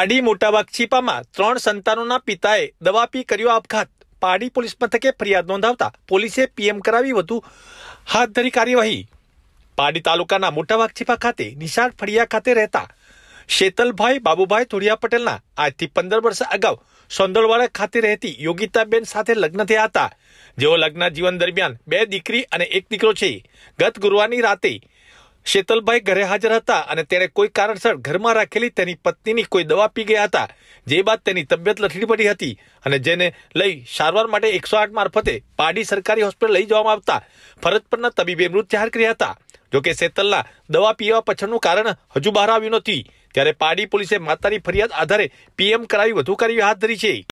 આડી મોટાબાગ છીપામાં ત્રણ સંતાનોના પિતાએ દવા પી કર્યો આપઘાત પાડી પોલીસ મથકે ફરિયાદ નોંધાવતા પોલીસે પીએમ કરાવી વધુ હાથ ધરી કાર્યવાહી પાડી તાલુકાના મોટાબાગ છીપા ખાતે નિશાળ ફળિયા ખાતે રહેતા શેતલભાઈ બાબુભાઈ થોડિયા પટેલના આજથી પંદર વર્ષ અગાઉ સોંદળવાડા ખાતે રહેતી યોગિતાબેન સાથે લગ્ન થયા હતા જેઓ લગ્ન જીવન દરમિયાન બે દીકરી અને એક દીકરો છે ગત ગુરુવારની રાતે શેતલભાઈ ઘરે હાજર હતા અને તેણે કોઈ કારણસર ઘરમાં રાખેલી તેની પત્નીની કોઈ દવા પી ગયા હતા જે બાદ તેની તબિયત લથડી પડી હતી અને જેને લઈ સારવાર માટે એકસો આઠ મારફતે પાડી સરકારી હોસ્પિટલ લઈ જવામાં આવતા ફરજ પરના તબીબે મૃત જાહેર કર્યા હતા જોકે શેતલના દવા પીવા પાછળનું કારણ હજુ બહાર આવ્યું નથી ત્યારે પાડી પોલીસે માતાની ફરિયાદ આધારે પીએમ કરાવી વધુ કાર્યવાહી હાથ ધરી છે